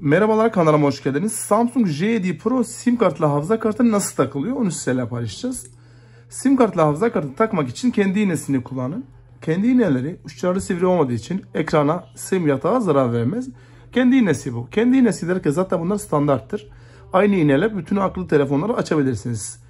Merhabalar kanalıma hoş geldiniz. Samsung J7 Pro sim kartla hafıza kartı nasıl takılıyor onu sizlerle paylaşacağız. Sim kartla hafıza kartı takmak için kendi iğnesini kullanın. Kendi iğneleri uçları sivri olmadığı için ekrana sim yatağa zarar vermez. Kendi iğnesi bu. Kendi iğnesi derken zaten bunlar standarttır. Aynı iğneyle bütün akıllı telefonları açabilirsiniz.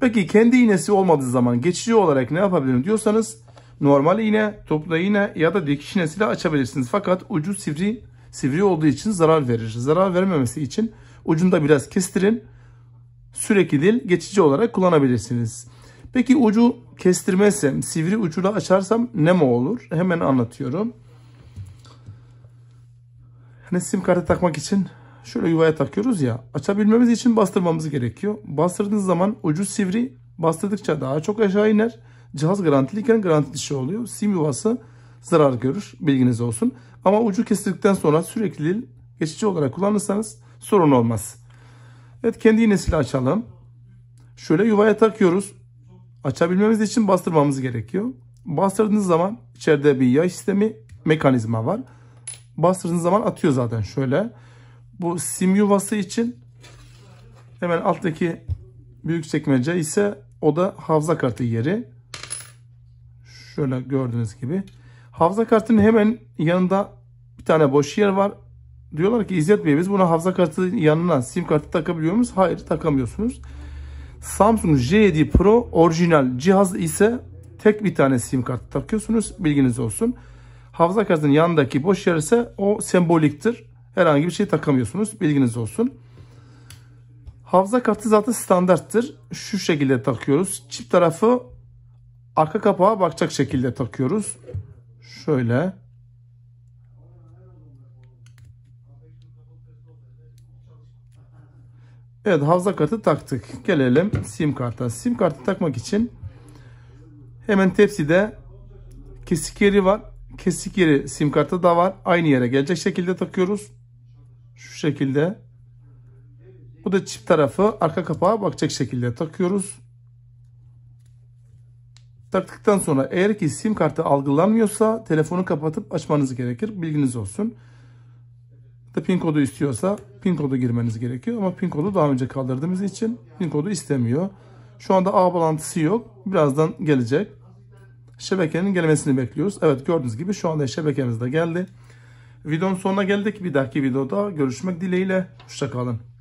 Peki kendi iğnesi olmadığı zaman geçici olarak ne yapabilirim diyorsanız normal iğne, toplu iğne ya da dikiş iğnesiyle açabilirsiniz. Fakat ucu sivri Sivri olduğu için zarar verir. Zarar vermemesi için ucunda biraz kestirin. Sürekli değil geçici olarak kullanabilirsiniz. Peki ucu kestirmezsem, sivri ucuyla açarsam ne mi olur? Hemen anlatıyorum. Hani sim kartı takmak için şöyle yuvaya takıyoruz ya. Açabilmemiz için bastırmamız gerekiyor. Bastırdığınız zaman ucu sivri, bastırdıkça daha çok aşağı iner. Cihaz garantiliyken garanti dışı oluyor. Sim yuvası zarar görür. Bilginiz olsun. Ama ucu kestirdikten sonra sürekli geçici olarak kullanırsanız sorun olmaz. Evet kendi iğnesiyle açalım. Şöyle yuvaya takıyoruz. Açabilmemiz için bastırmamız gerekiyor. Bastırdığınız zaman içeride bir yay sistemi mekanizma var. Bastırdığınız zaman atıyor zaten şöyle. Bu sim yuvası için hemen alttaki büyük çekmece ise o da hafıza kartı yeri. Şöyle gördüğünüz gibi. Hafıza kartının hemen yanında bir tane boş yer var. Diyorlar ki İzzet Bey biz buna hafıza kartı yanına sim kartı takabiliyor muyuz? Hayır takamıyorsunuz. Samsung J7 Pro orijinal cihaz ise tek bir tane sim kartı takıyorsunuz. Bilginiz olsun. Hafıza kartının yanındaki boş yer ise o semboliktir. Herhangi bir şey takamıyorsunuz. Bilginiz olsun. Hafıza kartı zaten standarttır. Şu şekilde takıyoruz. Çip tarafı arka kapağa bakacak şekilde takıyoruz şöyle Evet havza kartı taktık. Gelelim sim karta. Sim kartı takmak için hemen tepside kesik yeri var. Kesik yeri sim kartı da var. Aynı yere gelecek şekilde takıyoruz. Şu şekilde. Bu da çip tarafı arka kapağa bakacak şekilde takıyoruz. Taktıktan sonra eğer ki sim kartı algılanmıyorsa telefonu kapatıp açmanız gerekir. Bilginiz olsun. Da pin kodu istiyorsa pin kodu girmeniz gerekiyor. Ama pin kodu daha önce kaldırdığımız için pin kodu istemiyor. Şu anda ağ bağlantısı yok. Birazdan gelecek. Şebekenin gelmesini bekliyoruz. Evet gördüğünüz gibi şu anda şebekemiz de geldi. Videonun sonuna geldik. Bir dahaki videoda görüşmek dileğiyle. Hoşçakalın.